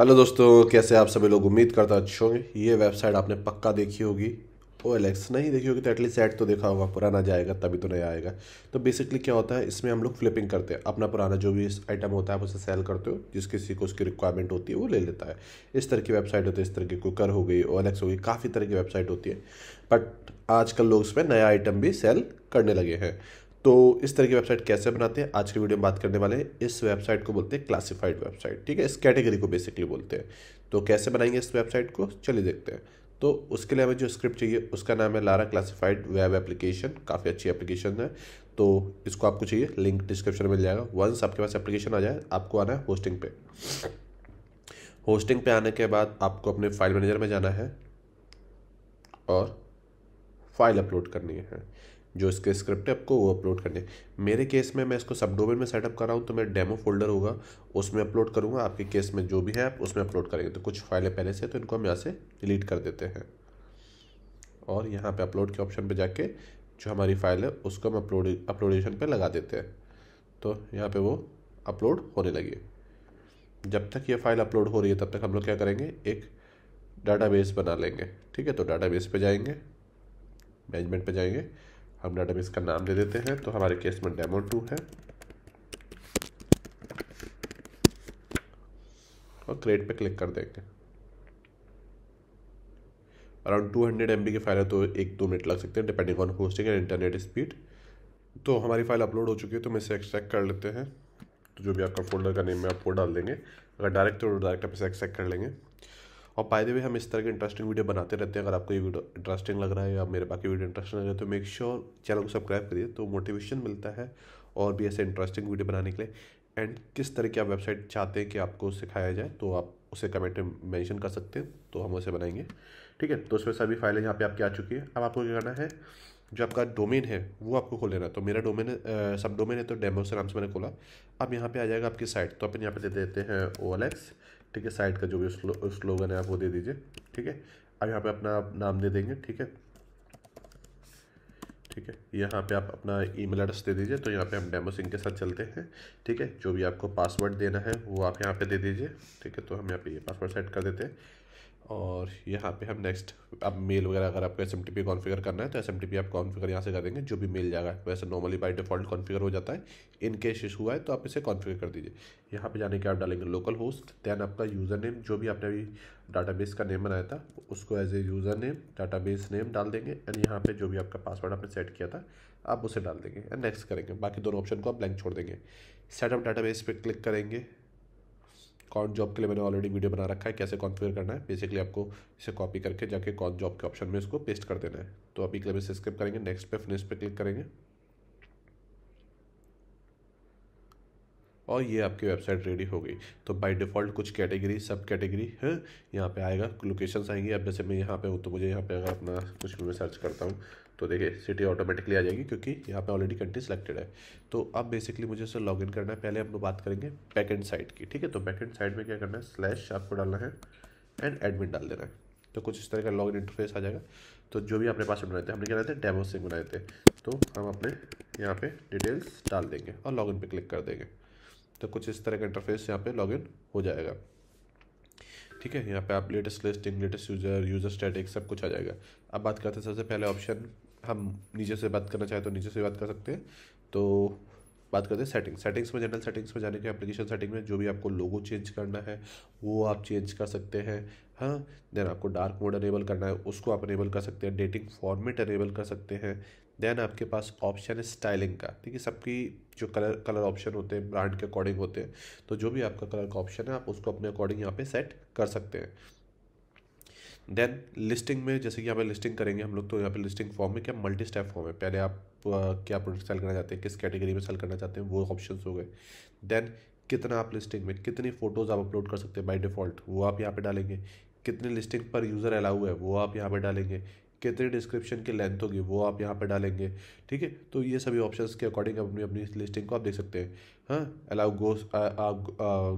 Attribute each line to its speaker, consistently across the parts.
Speaker 1: hello दोस्तों कैसे आप सभी लोग उम्मीद करता अच्छे होंगे ये वेबसाइट आपने पक्का देखी होगी ओ एलेक्स नहीं देखी होगी तो एटलीस्ट सेट तो देखा होगा पुराना जाएगा तभी तो नया आएगा तो बेसिकली क्या होता है इसमें हम लोग फ्लिपिंग करते हैं अपना पुराना जो भी आइटम होता है आप उसे सेल करते हो जिस किसी को उसकी रिक्वायरमेंट होती है वो ले लेता है इस तरह की वेबसाइट होती है इस तरह की कुकर हो गई ओ एलेक्स हो गई काफ़ी तरह की वेबसाइट होती है बट आजकल लोग इसमें नया आइटम भी सेल करने लगे हैं तो इस तरह की वेबसाइट कैसे बनाते हैं आज के वीडियो में बात करने वाले हैं इस वेबसाइट को बोलते हैं क्लासिफाइड वेबसाइट ठीक है इस कैटेगरी को बेसिकली बोलते हैं तो कैसे बनाएंगे इस वेबसाइट को चलिए देखते हैं तो उसके लिए हमें जो स्क्रिप्ट चाहिए उसका नाम है लारा क्लासिफाइड वेब एप्लीकेशन काफ़ी अच्छी एप्लीकेशन है तो इसको आपको चाहिए लिंक डिस्क्रिप्शन में मिल जाएगा वंस आपके पास एप्लीकेशन आ जाए आपको आना है होस्टिंग पे होस्टिंग पे आने के बाद आपको अपने फाइल मैनेजर में जाना है और फाइल अपलोड करनी है जो इसके स्क्रिप्ट है आपको वो अपलोड करने मेरे केस में मैं इसको सब डोमेन में सेटअप कर रहा हूँ तो मेरा डेमो फोल्डर होगा उसमें अपलोड करूँगा आपके केस में जो भी है आप उसमें अपलोड करेंगे तो कुछ फाइलें पहले से तो इनको हम यहाँ से डिलीट कर देते हैं और यहाँ पे अपलोड के ऑप्शन पे जाके जो हमारी फाइल है उसको हम अपलोड अपलोडेशन पर लगा देते हैं तो यहाँ पर वो अपलोड होने लगी जब तक ये फाइल अपलोड हो रही है तब तक हम लोग क्या करेंगे एक बेस बना लेंगे ठीक है तो बेस पे जाएंगे मैनेजमेंट पर जाएंगे हम डाटाबेस का नाम दे देते हैं तो हमारे केस में डेमो टू है और क्रेट पे क्लिक कर देंगे अराउंड टू हंड्रेड एम की फाइल है तो एक दो मिनट लग सकते हैं depending on hosting and internet speed तो हमारी फाइल अपलोड हो चुकी है तो हम इसे एक्सट्रैक्ट कर लेते हैं तो जो भी आपका फोल्डर का नेम है आप वो डाल देंगे अगर डायरेक्ट तो डायरेक्ट आप इसे एक्सट्रैक्ट कर लेंगे और बाय द वे हम इस तरह के इंटरेस्टिंग वीडियो बनाते रहते हैं अगर आपको ये वीडियो इंटरेस्टिंग लग रहा है या मेरे बाकी वीडियो इंटरेस्टिंग लग रहा है तो मेक श्योर चैनल को सब्सक्राइब करिए तो मोटिवेशन मिलता है और भी ऐसे इंटरेस्टिंग वीडियो बनाने के लिए एंड किस तरह की आप वेबसाइट चाहते हैं कि आपको सिखाया जाए तो आप उसे कमेंट मैंशन कर सकते हैं तो हम उसे बनाएंगे ठीक है तो उसमें सभी फाइलें यहाँ पे आपकी आ चुकी है अब आपको क्या करना है जो आपका डोमेन है वो आपको खोल लेना है तो मेरा डोमेन सब डोमेन है तो डेमो से नाम से मैंने खोला अब यहाँ पे आ जाएगा आपकी साइट तो अपन यहाँ पे दे देते हैं ओ एल एक्स ठीक है साइट का जो भी स्लो, स्लोगन है आप वो दे दीजिए ठीक है अब यहाँ पे अपना नाम दे देंगे ठीक है ठीक है यहाँ पे आप अपना ईमेल एड्रेस दे दीजिए तो यहाँ पे हम डेमो सिंह के साथ चलते हैं ठीक है जो भी आपको पासवर्ड देना है वो आप यहाँ पे दे दीजिए ठीक है तो हम यहाँ पे ये यह पासवर्ड सेट कर देते हैं और यहाँ पे हम नेक्स्ट अब मेल वगैरह अगर आपको S M T P configure करना है तो एस एम टी पी आप कॉन्फ़िगर यहाँ से कर देंगे जो भी मेल जाएगा वैसे नॉर्मली बाय डिफ़ॉल्ट कॉन्फ़िगर हो जाता है इन केस इशू हुआ है तो आप इसे कॉन्फ़िगर कर दीजिए यहाँ पे जाने के आप डालेंगे लोकल होस्ट दैन आपका यूज़र नेम जो भी आपने अभी बेस का नेम बनाया था उसको as a user name base name डाल देंगे एंड यहाँ पर जो भी आपका पासवर्ड आपने सेट किया था आप उसे डाल देंगे एंड नेक्स्ट करेंगे बाकी दोनों ऑप्शन को आप ब्लैंक छोड़ देंगे सेटअप बेस पर क्लिक करेंगे कॉन जॉब के लिए मैंने ऑलरेडी वीडियो बना रखा है कैसे कॉन्फ़िगर करना है बेसिकली आपको इसे कॉपी करके जाके कॉन जॉब के ऑप्शन में इसको पेस्ट कर देना है तो अभी के लिए इसे स्किप करेंगे नेक्स्ट पे फिनिश पे क्लिक करेंगे और ये आपकी वेबसाइट रेडी हो गई तो बाय डिफ़ॉल्ट कुछ कैटेगरी सब कैटेगरी है यहाँ पे आएगा लोकेशंस आएंगी अब जैसे मैं यहाँ पे हूँ तो मुझे यहाँ पे अगर अपना कुछ भी मैं सर्च करता हूँ तो देखिए सिटी ऑटोमेटिकली आ जाएगी क्योंकि यहाँ पे ऑलरेडी कंट्री सेलेक्टेड है तो अब बेसिकली मुझे इसे लॉग करना है पहले हम लोग बात करेंगे बैकेंड साइट की ठीक है तो बैकेंड साइड में क्या करना है स्लैश आपको डालना है एंड एडमिट डाल देना है तो कुछ इस तरह का लॉग इंटरफेस आ जाएगा तो जो भी अपने पास बनाए थे हमने क्या बनाए थे डेमो से बनाए थे तो हम अपने यहाँ पे डिटेल्स डाल देंगे और लॉगिन इन क्लिक कर देंगे तो कुछ इस तरह का इंटरफेस यहाँ पे लॉग हो जाएगा ठीक है यहाँ पे आप latest listing latest user user static सब कुछ आ जाएगा अब बात करते हैं सबसे पहले ऑप्शन हम नीचे से बात करना चाहें तो नीचे से बात कर सकते हैं तो बात करते हैं सेटिंग सेटिंग्स में जनरल सेटिंग्स में जाने के एप्लीकेशन सेटिंग में जो भी आपको लोगो चेंज करना है वो आप चेंज कर सकते हैं हाँ देन आपको डार्क मोड अनेबल करना है उसको आप अनेबल कर सकते हैं डेटिंग फॉर्मेट अनेबल कर सकते हैं देन आपके पास ऑप्शन है स्टाइलिंग का ठीक है सबकी जो कलर कलर ऑप्शन होते हैं ब्रांड के अकॉर्डिंग होते हैं तो जो भी आपका कलर का ऑप्शन है आप उसको अपने अकॉर्डिंग यहाँ पे सेट कर सकते हैं देन लिस्टिंग में जैसे कि यहाँ पे लिस्टिंग करेंगे हम लोग तो यहाँ पे लिस्टिंग फॉर्म में क्या मल्टी स्टेप फॉर्म है पहले आप आ, क्या प्रोडक्ट सेल करना चाहते हैं किस कैटेगरी में सेल करना चाहते हैं वो ऑप्शन हो गए देन कितना आप लिस्टिंग में कितनी फ़ोटोज़ आप अपलोड कर सकते हैं बाई डिफ़ॉल्ट वो आप यहाँ पर डालेंगे कितनी लिस्टिंग पर यूज़र अलाउ है वो आप यहाँ पर डालेंगे कितने डिस्क्रिप्शन की लेंथ होगी वो आप यहाँ पर डालेंगे ठीक है तो ये सभी ऑप्शंस के अकॉर्डिंग अपनी अपनी लिस्टिंग को आप देख सकते हैं हाँ अलाउ गोस्ट आप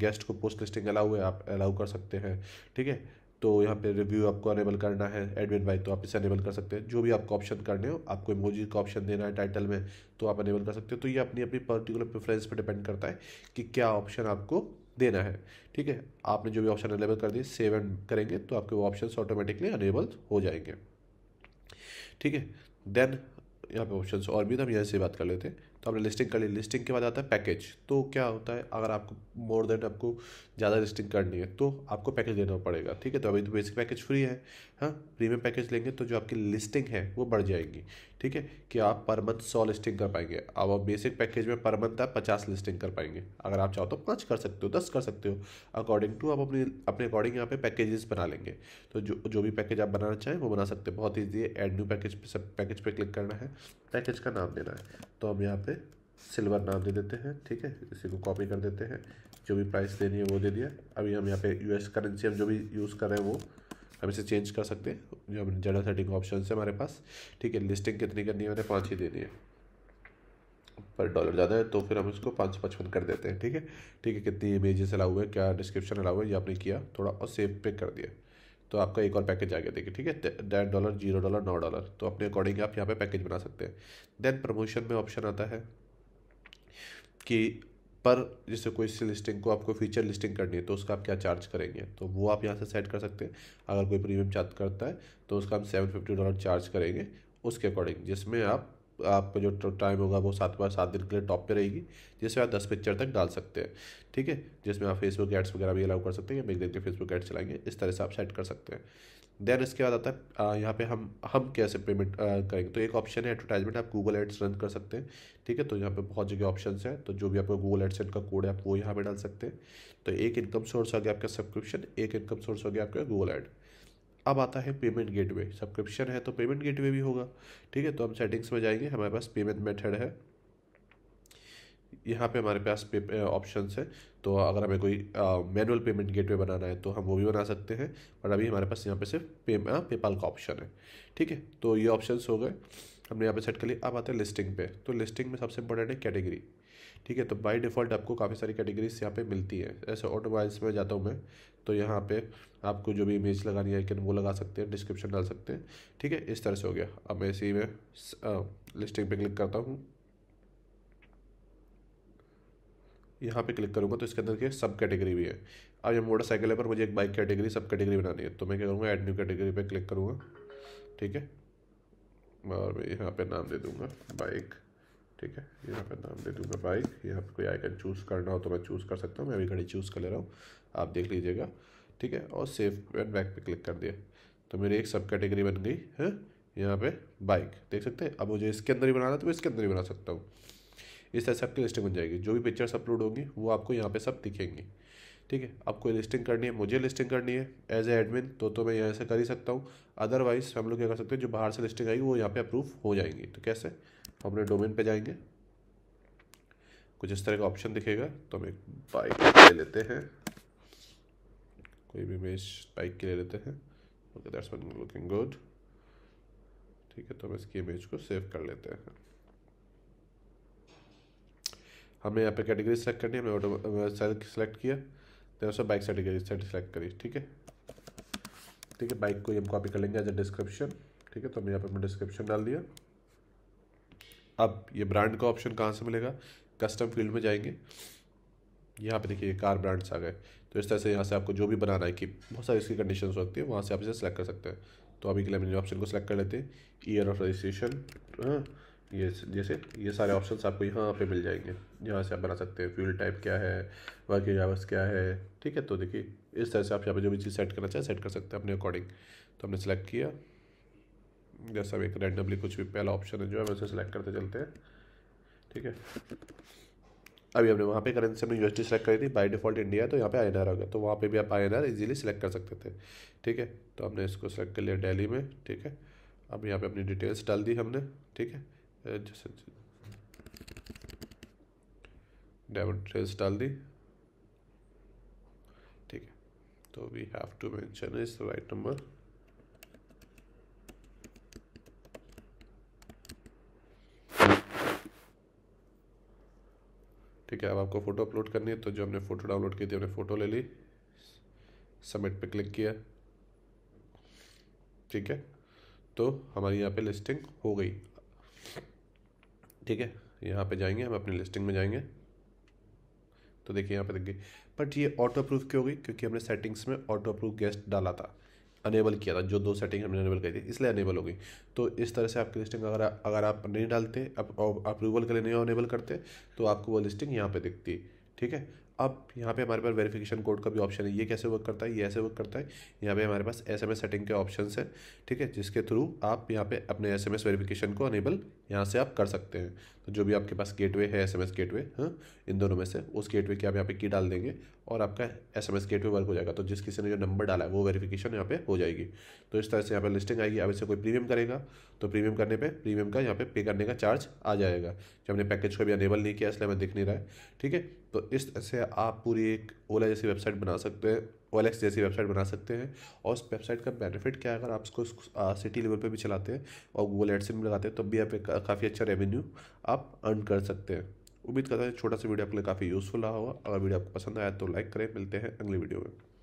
Speaker 1: गेस्ट को पोस्ट लिस्टिंग अलाउ है आप अलाउ कर सकते हैं ठीक है तो यहाँ पे रिव्यू आपको अनेबल करना है एडमिन बाइक तो आप इसे अनेबल कर सकते हैं जो भी आपको ऑप्शन करने हो आपको इमोजी का ऑप्शन देना है टाइटल में तो आप अनेबल कर सकते हो तो ये अपनी अपनी पर्टिकुलर प्रेफरेंस पर डिपेंड करता है कि क्या ऑप्शन आपको देना है ठीक है आपने जो भी ऑप्शन अनेबल कर दिए सेव एंड करेंगे तो आपके वो ऑप्शन ऑटोमेटिकली अनेबल हो जाएंगे ठीक है देन यहाँ पे ऑप्शन और भी हम यहाँ से बात कर लेते हैं तो आपने लिस्टिंग कर ली लिस्टिंग के बाद आता है पैकेज तो क्या होता है अगर आपको मोर देन आपको ज़्यादा लिस्टिंग करनी है तो आपको पैकेज देना पड़ेगा ठीक है तो अभी तो बेसिक पैकेज फ्री है हाँ प्रीमियम पैकेज लेंगे तो जो आपकी लिस्टिंग है वो बढ़ जाएगी ठीक है कि आप पर मंथ सौ लिस्टिंग कर पाएंगे अब आप बेसिक पैकेज में पर मंथ आप पचास लिस्टिंग कर पाएंगे अगर आप चाहो तो पाँच कर सकते हो दस कर सकते हो अकॉर्डिंग टू आप अपने अपने अकॉर्डिंग यहाँ पे पैकेजेस बना लेंगे तो जो जो भी पैकेज आप बनाना चाहें वो बना सकते हैं बहुत ईजी है एड न्यू पैकेज पे सब पैकेज पे क्लिक करना है पैकेज का नाम देना है तो हम यहाँ पे सिल्वर नाम दे देते हैं ठीक है इसी को कॉपी कर देते हैं जो भी प्राइस देनी है वो दे दिया अभी हम यहाँ पे यूएस करेंसी हम जो भी यूज़ कर रहे हैं वो हम इसे चेंज कर सकते हैं जो हम जनरल सेटिंग ऑप्शन है हमारे पास ठीक है लिस्टिंग कितनी करनी है मैंने पाँच ही देनी है पर डॉलर ज़्यादा है तो फिर हम इसको पाँच पचपन कर देते हैं ठीक है ठीक है कितनी इमेजेस अलाउ हुए क्या डिस्क्रिप्शन अलाउ है ये आपने किया थोड़ा और सेव पे कर दिया तो आपका एक और पैकेज आ गया देखिए ठीक है डेढ़ डॉलर जीरो डॉलर नौ डॉलर तो अपने अकॉर्डिंग आप यहाँ पे पैकेज बना सकते हैं देन प्रमोशन में ऑप्शन आता है कि पर जैसे कोई सी लिस्टिंग को आपको फीचर लिस्टिंग करनी है तो उसका आप क्या चार्ज करेंगे तो वो आप यहाँ से सेट कर सकते हैं अगर कोई प्रीमियम चार्ज करता है तो उसका हम सेवन फिफ्टी डॉलर चार्ज करेंगे उसके अकॉर्डिंग जिसमें आप आपका जो टाइम होगा वो सात बार सात दिन के लिए टॉप पे रहेगी जिसमें आप दस पिक्चर तक डाल सकते हैं ठीक है जिसमें आप फेसबुक एड्स वगैरह भी अलाउ कर सकते हैं या मेरे दिन के फेसबुक एड्स चलाएंगे इस तरह से आप सेट कर सकते हैं देन इसके बाद आता है यहाँ पे हम हम कैसे पेमेंट करेंगे तो एक ऑप्शन है एडवर्टाइजमेंट आप गूगल एड्स रन कर सकते हैं ठीक है तो यहाँ पे बहुत जगह ऑप्शन है तो जो भी आपका गूगल एड्स का कोड है आप वो यहाँ पे डाल सकते हैं तो एक इनकम सोर्स हो गया आपका सब्सक्रिप्शन एक इनकम सोर्स हो गया आपका गूगल एड्स अब आता है पेमेंट गेटवे सब्सक्रिप्शन है तो पेमेंट गेटवे भी होगा ठीक है तो हम सेटिंग्स में जाएंगे हमारे पास पेमेंट मेथड है यहाँ पे हमारे पास ऑप्शन है तो अगर हमें कोई मैनुअल पेमेंट गेटवे बनाना है तो हम वो भी बना सकते हैं पर अभी हमारे पास यहाँ पे सिर्फ पे पेपाल का ऑप्शन है ठीक है तो ये ऑप्शन हो गए हमने यहाँ पे सेट कर लिया अब आते हैं लिस्टिंग पे तो लिस्टिंग में सबसे इंपॉर्टेंट है कैटेगरी ठीक है तो बाय डिफ़ॉल्ट आपको काफ़ी सारी कैटेगरीज यहाँ पे मिलती है ऐसे ऑटोमोबाइल्स में जाता हूँ मैं तो यहाँ पे आपको जो भी इमेज लगानी है कि वो लगा सकते हैं डिस्क्रिप्शन डाल सकते हैं ठीक है इस तरह से हो गया अब मैं इसी में लिस्टिंग पे क्लिक करता हूँ यहाँ पे क्लिक करूँगा तो इसके अंदर के सब कैटेगरी भी है अब ये मोटरसाइकिल है पर मुझे एक बाइक कैटेगरी सब कैटेगरी बनानी है तो मैं क्या करूँगा एड न्यू कैटेगरी पर क्लिक करूँगा ठीक है और मैं यहाँ पर नाम दे दूँगा बाइक ठीक है यहाँ पर नाम दे दूँगा बाइक यहाँ पर कोई आइकन चूज़ करना हो तो मैं चूज़ कर सकता हूँ मैं अभी घड़ी चूज़ कर ले रहा हूँ आप देख लीजिएगा ठीक है और सेफ एंड बैक पर क्लिक कर दिया तो मेरी एक सब कैटेगरी बन गई है हाँ, यहाँ पे बाइक देख सकते हैं अब मुझे इसके अंदर ही बनाना तो मैं इसके अंदर ही बना सकता हूँ इस तरह से आपकी लिस्टिंग बन जाएगी जो भी पिक्चर्स अपलोड होंगी वो आपको यहाँ पे सब दिखेंगी ठीक है अब कोई लिस्टिंग करनी है मुझे लिस्टिंग करनी है एज ए एडमिन तो तो मैं यहाँ से कर ही सकता हूँ अदरवाइज हम लोग क्या कर सकते हैं जो बाहर से लिस्टिंग आएगी वो यहाँ पर अप्रूव हो जाएंगी तो कैसे तो अपने डोमेन पे जाएंगे कुछ इस तरह का ऑप्शन दिखेगा तो हम एक बाइक ले लेते हैं कोई भी इमेज बाइक की ले लेते हैं okay that's one looking good ठीक है तो हम इसकी इमेज को सेव कर लेते हैं हमने यहाँ पे कैटेगरी सेलेक्ट करनी है हमने ऑटो सेलेक्ट किया देन उसमें बाइक कैटेगरी सेलेक्ट करी ठीक है ठीक है बाइक को हम कॉपी कर लेंगे एज ए डिस्क्रिप्शन ठीक है तो हमने यहाँ पर डिस्क्रिप्शन डाल दिया अब ये ब्रांड का ऑप्शन कहाँ से मिलेगा कस्टम फील्ड में जाएंगे यहाँ पे देखिए कार ब्रांड्स आ गए तो इस तरह से यहाँ से आपको जो भी बनाना है कि बहुत सारी इसकी कंडीशन होती है वहाँ से आप इसे सेलेक्ट कर सकते हैं तो अभी के लिए मैंने ऑप्शन को सेलेक्ट कर लेते हैं ईयर ऑफ रजिस्ट्रेशन ये जैसे ये सारे ऑप्शन आपको यहाँ पर मिल जाएंगे यहाँ से आप बना सकते हैं फ्यूल टाइप क्या है वर्किंग आवर्स क्या है ठीक है तो देखिए इस तरह से आप यहाँ पर जो भी चीज़ सेट करना चाहें सेट कर सकते हैं अपने अकॉर्डिंग तो हमने सेलेक्ट किया जैसा भी रैंडमली कुछ भी पहला ऑप्शन है जो है वैसे सेलेक्ट करते चलते हैं ठीक है अभी हमने वहाँ पे करेंसी हमने यूएसडी सेलेक्ट करी थी बाय डिफ़ॉल्ट इंडिया तो यहाँ पे हो गया तो वहाँ पे भी आप आई आर इजीली सेलेक्ट कर सकते थे ठीक है तो हमने इसको सेलेक्ट कर लिया डेली में ठीक है अब यहाँ पे अपनी डिटेल्स डाल दी हमने ठीक है जैसे डिटेल्स डाल दी ठीक है तो we have to mention is right number ठीक है अब आपको फ़ोटो अपलोड करनी है तो जो हमने फ़ोटो डाउनलोड की थी हमने फ़ोटो ले ली सबमिट पे क्लिक किया ठीक है तो हमारी यहाँ पे लिस्टिंग हो गई ठीक है यहाँ पे जाएंगे हम अपनी लिस्टिंग में जाएंगे तो देखिए यहाँ पे देख गई बट ये ऑटो अप्रूव क्यों हो गई क्योंकि हमने सेटिंग्स में ऑटो अप्रूव गेस्ट डाला था अनेबल किया था जो दो सेटिंग हमने अनेबल करी थी इसलिए अनेबल हो गई तो इस तरह से आपकी लिस्टिंग अगर अगर आप नहीं डालते अप्रूवल के लिए नहीं अनेबल करते तो आपको वो लिस्टिंग यहाँ पर दिखती ठीक है अब यहाँ पे हमारे पास वेरिफिकेशन कोड का भी ऑप्शन है ये कैसे वर्क करता है ये ऐसे वर्क करता है यहाँ पे हमारे पास एस एम एस सेटिंग के ऑप्शन है ठीक है जिसके थ्रू आप यहाँ पे अपने एस एम एस वेरिफिकेशन को अनेबल यहाँ से आप कर सकते हैं तो जो भी आपके पास गेटवे है एस एम एस गेटवे हाँ इन दोनों में से उस गेटवे की आप यहाँ पे की डाल देंगे और आपका एस एम एस वे वर्क हो जाएगा तो जिस किसी ने जो नंबर डाला है वो वेरिफिकेशन यहाँ पे हो जाएगी तो इस तरह से यहाँ पे लिस्टिंग आएगी अब इसे कोई प्रीमियम करेगा तो प्रीमियम करने पर प्रीमियम का यहाँ पे पे करने का चार्ज आ जाएगा जब हमने पैकेज को भी अनेबल नहीं किया इसलिए हमें दिख नहीं रहा है ठीक है तो इस तरह से आप पूरी एक ओला जैसी वेबसाइट बना सकते हैं ओलेक्स जैसी वेबसाइट बना सकते हैं और उस वेबसाइट का बेनिफिट क्या है अगर आप उसको सिटी लेवल पे भी चलाते हैं और गूगल एड्स में लगाते हैं तब तो भी आप एक काफ़ी अच्छा रेवेन्यू आप अर्न कर सकते हैं उम्मीद करता है छोटा सा वीडियो आपके लिए काफ़ी यूज़फुल रहा होगा अगर वीडियो आपको पसंद आया तो लाइक करें मिलते हैं अगले वीडियो में